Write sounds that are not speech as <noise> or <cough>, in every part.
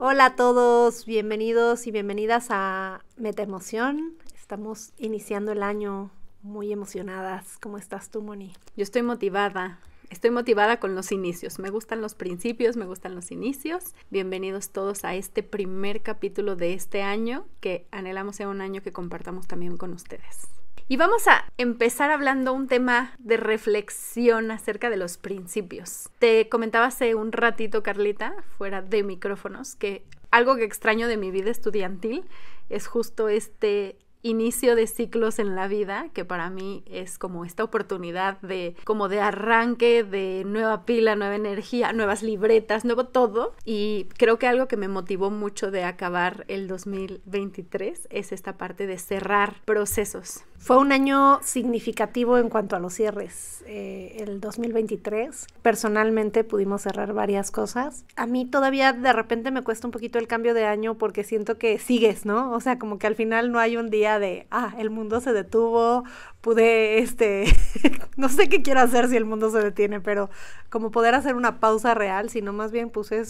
Hola a todos, bienvenidos y bienvenidas a Meta Emoción. Estamos iniciando el año muy emocionadas. ¿Cómo estás tú, Moni? Yo estoy motivada. Estoy motivada con los inicios. Me gustan los principios, me gustan los inicios. Bienvenidos todos a este primer capítulo de este año que anhelamos sea un año que compartamos también con ustedes. Y vamos a empezar hablando un tema de reflexión acerca de los principios. Te comentaba hace un ratito, Carlita, fuera de micrófonos, que algo que extraño de mi vida estudiantil es justo este inicio de ciclos en la vida, que para mí es como esta oportunidad de como de arranque, de nueva pila, nueva energía, nuevas libretas, nuevo todo. Y creo que algo que me motivó mucho de acabar el 2023 es esta parte de cerrar procesos. Fue un año significativo en cuanto a los cierres. Eh, el 2023, personalmente pudimos cerrar varias cosas. A mí todavía de repente me cuesta un poquito el cambio de año porque siento que sigues, ¿no? O sea, como que al final no hay un día de, ah, el mundo se detuvo, pude, este, <laughs> no sé qué quiero hacer si el mundo se detiene, pero como poder hacer una pausa real, sino más bien puse,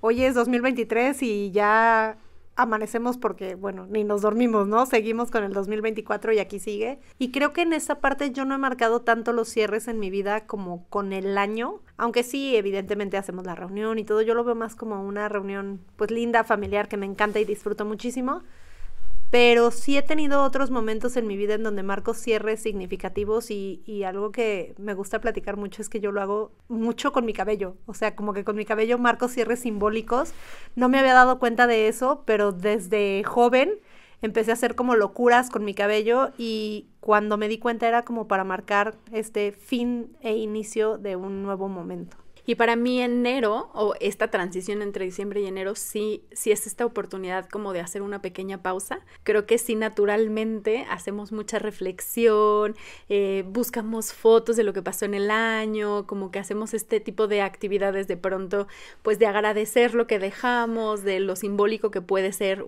oye, es 2023 y ya amanecemos porque, bueno, ni nos dormimos, ¿no? Seguimos con el 2024 y aquí sigue. Y creo que en esa parte yo no he marcado tanto los cierres en mi vida como con el año, aunque sí, evidentemente hacemos la reunión y todo, yo lo veo más como una reunión pues linda, familiar, que me encanta y disfruto muchísimo pero sí he tenido otros momentos en mi vida en donde marco cierres significativos y, algo que me gusta platicar mucho es que yo lo hago mucho con mi cabello, o sea, como que con mi cabello marco cierres simbólicos. No me había dado cuenta de eso, pero desde joven empecé a hacer como locuras con mi cabello y cuando me di cuenta era como para marcar este fin e inicio de un nuevo momento. Y para mí enero o esta transición entre diciembre y enero sí, sí es esta oportunidad como de hacer una pequeña pausa. Creo que sí naturalmente hacemos mucha reflexión, eh, buscamos fotos de lo que pasó en el año, como que hacemos este tipo de actividades de pronto, pues de agradecer lo que dejamos, de lo simbólico que puede ser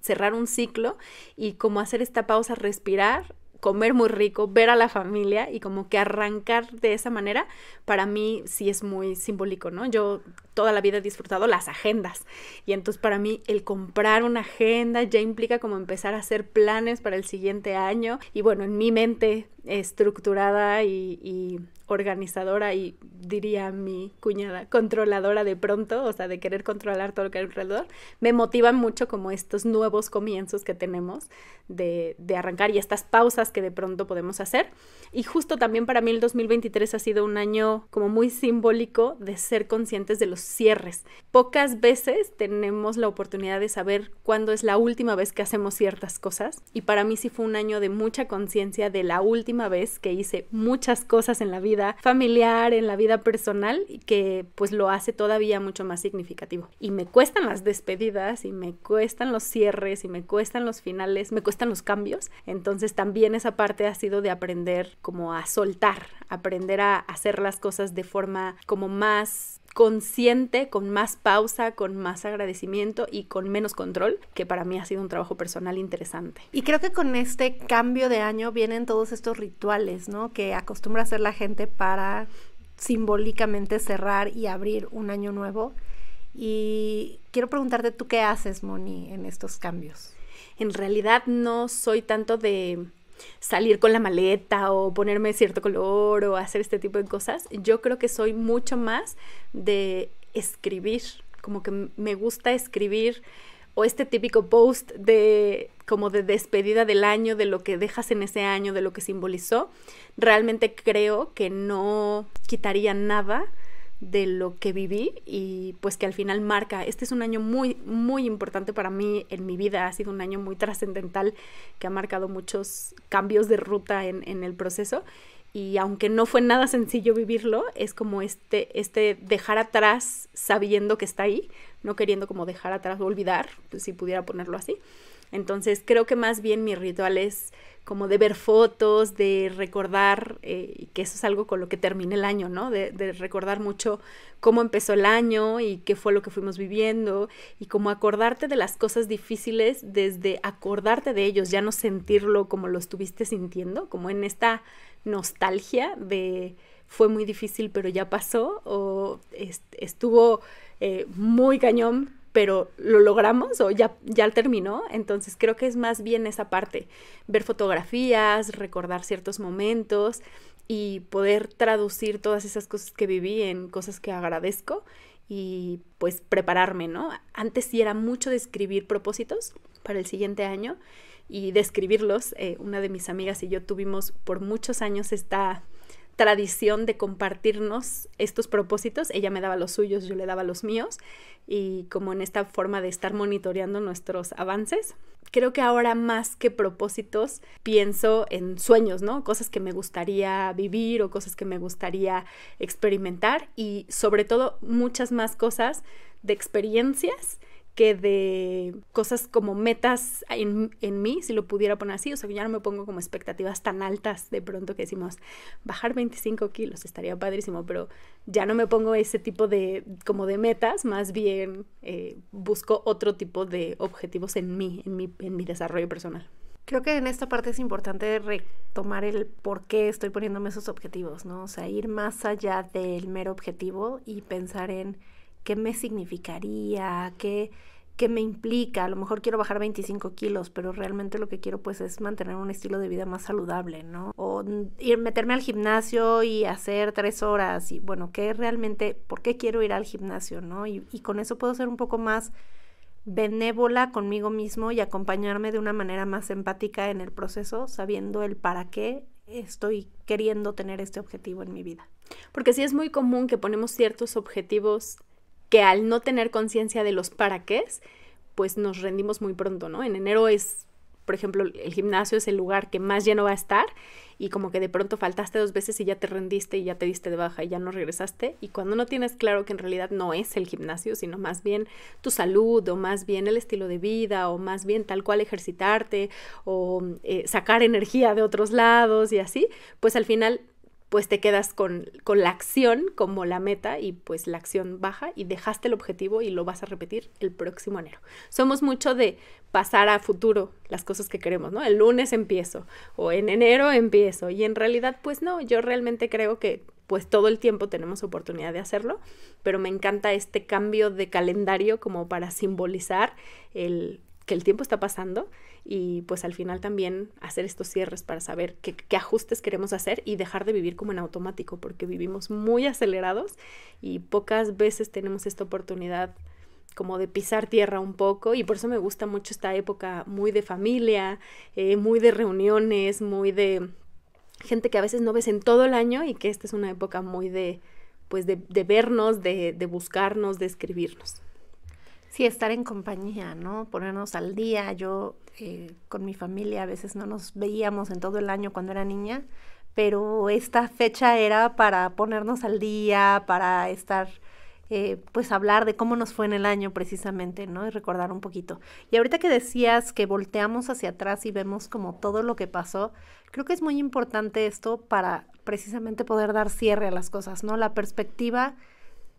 cerrar un ciclo y como hacer esta pausa, respirar comer muy rico, ver a la familia y como que arrancar de esa manera, para mí sí es muy simbólico, ¿no? Yo toda la vida he disfrutado las agendas. Y entonces para mí el comprar una agenda ya implica como empezar a hacer planes para el siguiente año. Y bueno, en mi mente estructurada y, organizadora y diría mi cuñada, controladora de pronto, o sea, de querer controlar todo lo que hay alrededor, me motivan mucho como estos nuevos comienzos que tenemos de, de, arrancar y estas pausas que de pronto podemos hacer. Y justo también para mí el 2023 ha sido un año como muy simbólico de ser conscientes de los cierres. Pocas veces tenemos la oportunidad de saber cuándo es la última vez que hacemos ciertas cosas y para mí sí fue un año de mucha conciencia de la última vez que hice muchas cosas en la vida familiar, en la vida personal y que pues lo hace todavía mucho más significativo. Y me cuestan las despedidas y me cuestan los cierres y me cuestan los finales, me cuestan los cambios. Entonces también esa parte ha sido de aprender como a soltar, aprender a hacer las cosas de forma como más consciente, con más pausa, con más agradecimiento y con menos control, que para mí ha sido un trabajo personal interesante. Y creo que con este cambio de año vienen todos estos rituales, ¿no? Que acostumbra hacer la gente para simbólicamente cerrar y abrir un año nuevo. Y quiero preguntarte tú qué haces, Moni, en estos cambios. En realidad no soy tanto de salir con la maleta o ponerme cierto color o hacer este tipo de cosas. Yo creo que soy mucho más de escribir, como que me gusta escribir o este típico post de como de despedida del año, de lo que dejas en ese año, de lo que simbolizó, realmente creo que no quitaría nada de lo que viví y pues que al final marca. Este es un año muy, muy importante para mí en mi vida, ha sido un año muy trascendental que ha marcado muchos cambios de ruta en, el proceso y aunque no fue nada sencillo vivirlo, es como este, este dejar atrás sabiendo que está ahí, no queriendo como dejar atrás o olvidar, pues, si pudiera ponerlo así. Entonces creo que más bien mi ritual es como de ver fotos, de recordar, eh, y que eso es algo con lo que termina el año, ¿no? De, recordar mucho cómo empezó el año y qué fue lo que fuimos viviendo y como acordarte de las cosas difíciles desde acordarte de ellos, ya no sentirlo como lo estuviste sintiendo, como en esta nostalgia de fue muy difícil pero ya pasó o estuvo eh, muy cañón pero lo logramos o ya, ya terminó. Entonces creo que es más bien esa parte, ver fotografías, recordar ciertos momentos y poder traducir todas esas cosas que viví en cosas que agradezco y pues prepararme, ¿no? Antes sí era mucho de escribir propósitos para el siguiente año y describirlos. Eh, una de mis amigas y yo tuvimos por muchos años esta tradición de compartirnos estos propósitos. Ella me daba los suyos, yo le daba los míos. Y como en esta forma de estar monitoreando nuestros avances, creo que ahora más que propósitos pienso en sueños, ¿no? Cosas que me gustaría vivir o cosas que me gustaría experimentar y sobre todo muchas más cosas de experiencias que de cosas como metas en, mí, si lo pudiera poner así. O sea, que ya no me pongo como expectativas tan altas de pronto que decimos, bajar 25 kilos estaría padrísimo, pero ya no me pongo ese tipo de, como de metas, más bien eh, busco otro tipo de objetivos en mí, en mi, en mi desarrollo personal. Creo que en esta parte es importante retomar el por qué estoy poniéndome esos objetivos, ¿no? O sea, ir más allá del mero objetivo y pensar en qué me significaría, qué, qué me implica. A lo mejor quiero bajar 25 kilos, pero realmente lo que quiero pues es mantener un estilo de vida más saludable, ¿no? O ir, meterme al gimnasio y hacer tres horas y bueno, ¿qué realmente, por qué quiero ir al gimnasio, ¿no? Y, y con eso puedo ser un poco más benévola conmigo mismo y acompañarme de una manera más empática en el proceso, sabiendo el para qué estoy queriendo tener este objetivo en mi vida. Porque sí es muy común que ponemos ciertos objetivos que al no tener conciencia de los para qué, pues nos rendimos muy pronto, ¿no? En enero es, por ejemplo, el gimnasio es el lugar que más lleno va a estar y como que de pronto faltaste dos veces y ya te rendiste y ya te diste de baja y ya no regresaste. Y cuando no tienes claro que en realidad no es el gimnasio, sino más bien tu salud o más bien el estilo de vida o más bien tal cual ejercitarte o eh, sacar energía de otros lados y así, pues al final pues te quedas con, con la acción como la meta y pues la acción baja y dejaste el objetivo y lo vas a repetir el próximo enero. Somos mucho de pasar a futuro las cosas que queremos, ¿no? El lunes empiezo o en enero empiezo y en realidad pues no, yo realmente creo que pues todo el tiempo tenemos oportunidad de hacerlo, pero me encanta este cambio de calendario como para simbolizar el que el tiempo está pasando y pues al final también hacer estos cierres para saber qué, ajustes queremos hacer y dejar de vivir como en automático, porque vivimos muy acelerados y pocas veces tenemos esta oportunidad como de pisar tierra un poco y por eso me gusta mucho esta época muy de familia, eh, muy de reuniones, muy de gente que a veces no ves en todo el año y que esta es una época muy de pues de, vernos, de buscarnos, de escribirnos. Sí, estar en compañía, ¿no? Ponernos al día. Yo eh, con mi familia a veces no nos veíamos en todo el año cuando era niña, pero esta fecha era para ponernos al día, para estar, eh, pues hablar de cómo nos fue en el año precisamente, ¿no? Y recordar un poquito. Y ahorita que decías que volteamos hacia atrás y vemos como todo lo que pasó, creo que es muy importante esto para precisamente poder dar cierre a las cosas, ¿no? La perspectiva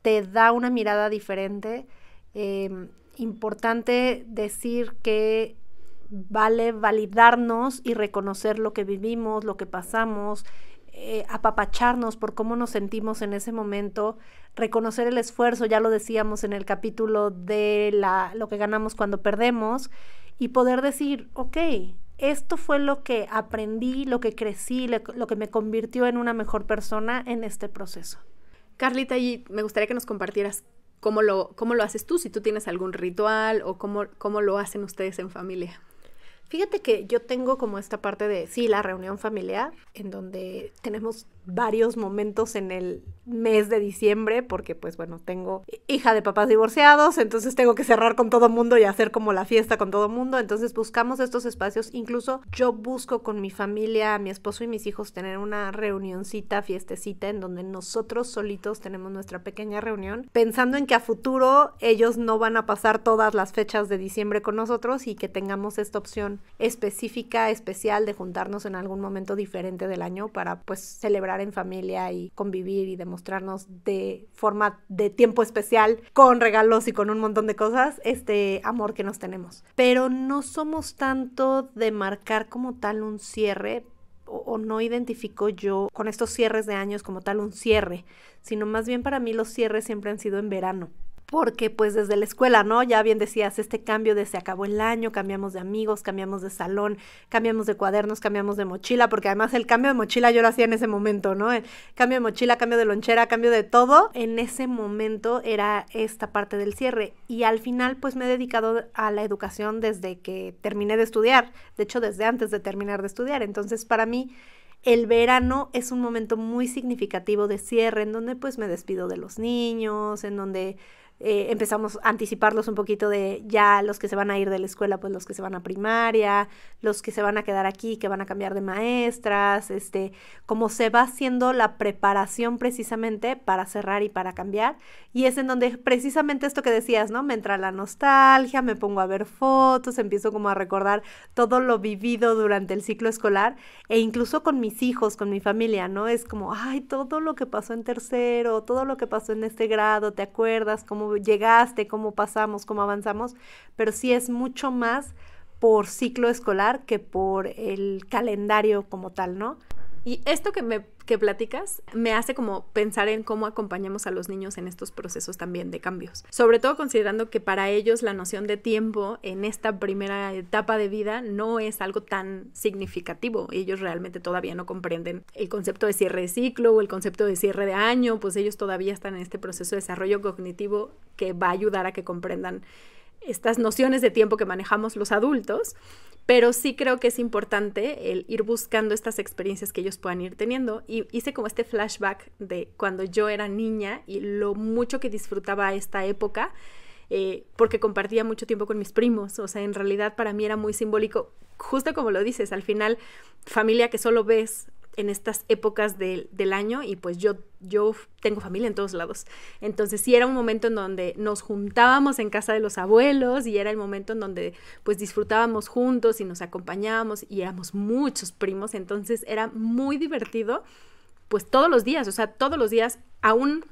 te da una mirada diferente Em, importante decir que vale validarnos y reconocer lo que vivimos, lo que pasamos, eh, apapacharnos por cómo nos sentimos en ese momento, reconocer el esfuerzo, ya lo decíamos en el capítulo de la, lo que ganamos cuando perdemos, y poder decir, ok, esto fue lo que aprendí, lo que crecí, lo, lo que me convirtió en una mejor persona en este proceso. Carlita, y me gustaría que nos compartieras ¿Cómo lo, lo haces tú? Si tú tienes algún ritual o cómo lo hacen ustedes en familia. Fíjate que yo tengo como esta parte de, sí, la reunión familiar, en donde tenemos varios momentos en el, mes de diciembre, porque pues bueno, tengo hija de papás divorciados, entonces tengo que cerrar con todo mundo y hacer como la fiesta con todo mundo, entonces buscamos estos espacios, incluso yo busco con mi familia, mi esposo y mis hijos tener una reunioncita, fiestecita, en donde nosotros solitos tenemos nuestra pequeña reunión, pensando en que a futuro ellos no van a pasar todas las fechas de diciembre con nosotros y que tengamos esta opción específica, especial de juntarnos en algún momento diferente del año para pues celebrar en familia y convivir y demás mostrarnos de forma de tiempo especial, con regalos y con un montón de cosas, este amor que nos tenemos. Pero no somos tanto de marcar como tal un cierre, o, no identifico yo con estos cierres de años como tal un cierre, sino más bien para mí los cierres siempre han sido en verano porque pues desde la escuela, ¿no? Ya bien decías, este cambio de se acabó el año, cambiamos de amigos, cambiamos de salón, cambiamos de cuadernos, cambiamos de mochila, porque además el cambio de mochila yo lo hacía en ese momento, ¿no? Eh, cambio de mochila, cambio de lonchera, cambio de todo. En ese momento era esta parte del cierre y al final pues me he dedicado a la educación desde que terminé de estudiar, de hecho desde antes de terminar de estudiar, entonces para mí... El verano es un momento muy significativo de cierre en donde pues me despido de los niños, en donde eh, empezamos a anticiparlos un poquito de ya los que se van a ir de la escuela, pues los que se van a primaria, los que se van a quedar aquí, que van a cambiar de maestras, este, como se va haciendo la preparación precisamente para cerrar y para cambiar. Y es en donde precisamente esto que decías, ¿no? Me entra la nostalgia, me pongo a ver fotos, empiezo como a recordar todo lo vivido durante el ciclo escolar e incluso con mis hijos, con mi familia, ¿no? Es como, ay, todo lo que pasó en tercero, todo lo que pasó en este grado, ¿te acuerdas cómo llegaste, cómo pasamos, cómo avanzamos, pero sí es mucho más por ciclo escolar que por el calendario como tal, ¿no? Y esto que me platicas me hace como pensar en cómo acompañamos a los niños en estos procesos también de cambios. Sobre todo considerando que para ellos la noción de tiempo en esta primera etapa de vida no es algo tan significativo. Ellos realmente todavía no comprenden el concepto de cierre de ciclo o el concepto de cierre de año, pues ellos todavía están en este proceso de desarrollo cognitivo que va a ayudar a que comprendan estas nociones de tiempo que manejamos los adultos pero sí creo que es importante el ir buscando estas experiencias que ellos puedan ir teniendo. Y hice como este flashback de cuando yo era niña y lo mucho que disfrutaba esta época, eh, porque compartía mucho tiempo con mis primos. O sea, en realidad para mí era muy simbólico, justo como lo dices, al final familia que solo ves en estas épocas del año y pues yo, yo tengo familia en todos lados. Entonces sí era un momento en donde nos juntábamos en casa de los abuelos y era el momento en donde pues disfrutábamos juntos y nos acompañábamos y éramos muchos primos, entonces era muy divertido pues todos los días, o sea, todos los días, aún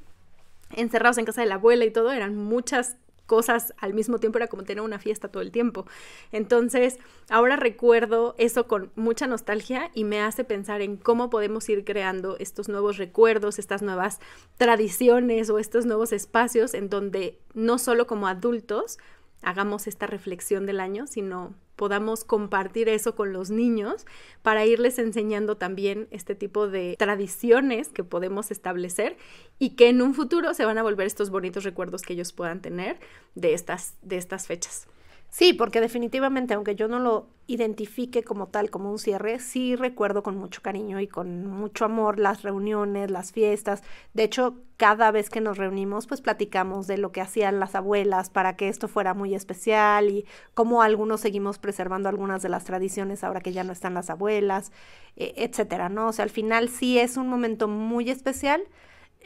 encerrados en casa de la abuela y todo, eran muchas cosas al mismo tiempo, era como tener una fiesta todo el tiempo. Entonces, ahora recuerdo eso con mucha nostalgia y me hace pensar en cómo podemos ir creando estos nuevos recuerdos, estas nuevas tradiciones o estos nuevos espacios en donde no solo como adultos hagamos esta reflexión del año, sino podamos compartir eso con los niños para irles enseñando también este tipo de tradiciones que podemos establecer y que en un futuro se van a volver estos bonitos recuerdos que ellos puedan tener de estas, de estas fechas. Sí, porque definitivamente, aunque yo no lo identifique como tal, como un cierre, sí recuerdo con mucho cariño y con mucho amor las reuniones, las fiestas. De hecho, cada vez que nos reunimos, pues platicamos de lo que hacían las abuelas para que esto fuera muy especial y cómo algunos seguimos preservando algunas de las tradiciones ahora que ya no están las abuelas, e, etcétera, ¿no? O sea, al final sí es un momento muy especial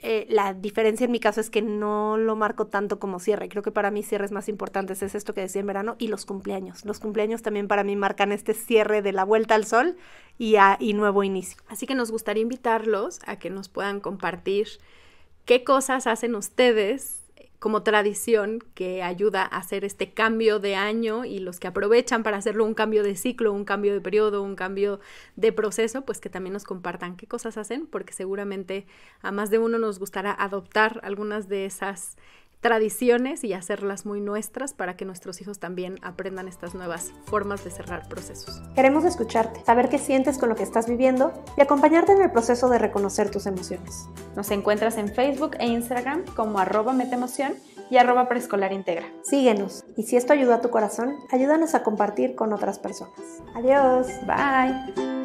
eh, la diferencia en mi caso es que no lo marco tanto como cierre. Creo que para mí cierres más importantes es esto que decía en verano y los cumpleaños. Los cumpleaños también para mí marcan este cierre de la vuelta al sol y, a, y nuevo inicio. Así que nos gustaría invitarlos a que nos puedan compartir qué cosas hacen ustedes como tradición que ayuda a hacer este cambio de año y los que aprovechan para hacerlo un cambio de ciclo, un cambio de periodo, un cambio de proceso, pues que también nos compartan qué cosas hacen, porque seguramente a más de uno nos gustará adoptar algunas de esas tradiciones y hacerlas muy nuestras para que nuestros hijos también aprendan estas nuevas formas de cerrar procesos. Queremos escucharte, saber qué sientes con lo que estás viviendo y acompañarte en el proceso de reconocer tus emociones. Nos encuentras en Facebook e Instagram como arroba metemoción y arroba preescolar Síguenos y si esto ayudó a tu corazón, ayúdanos a compartir con otras personas. Adiós. Bye.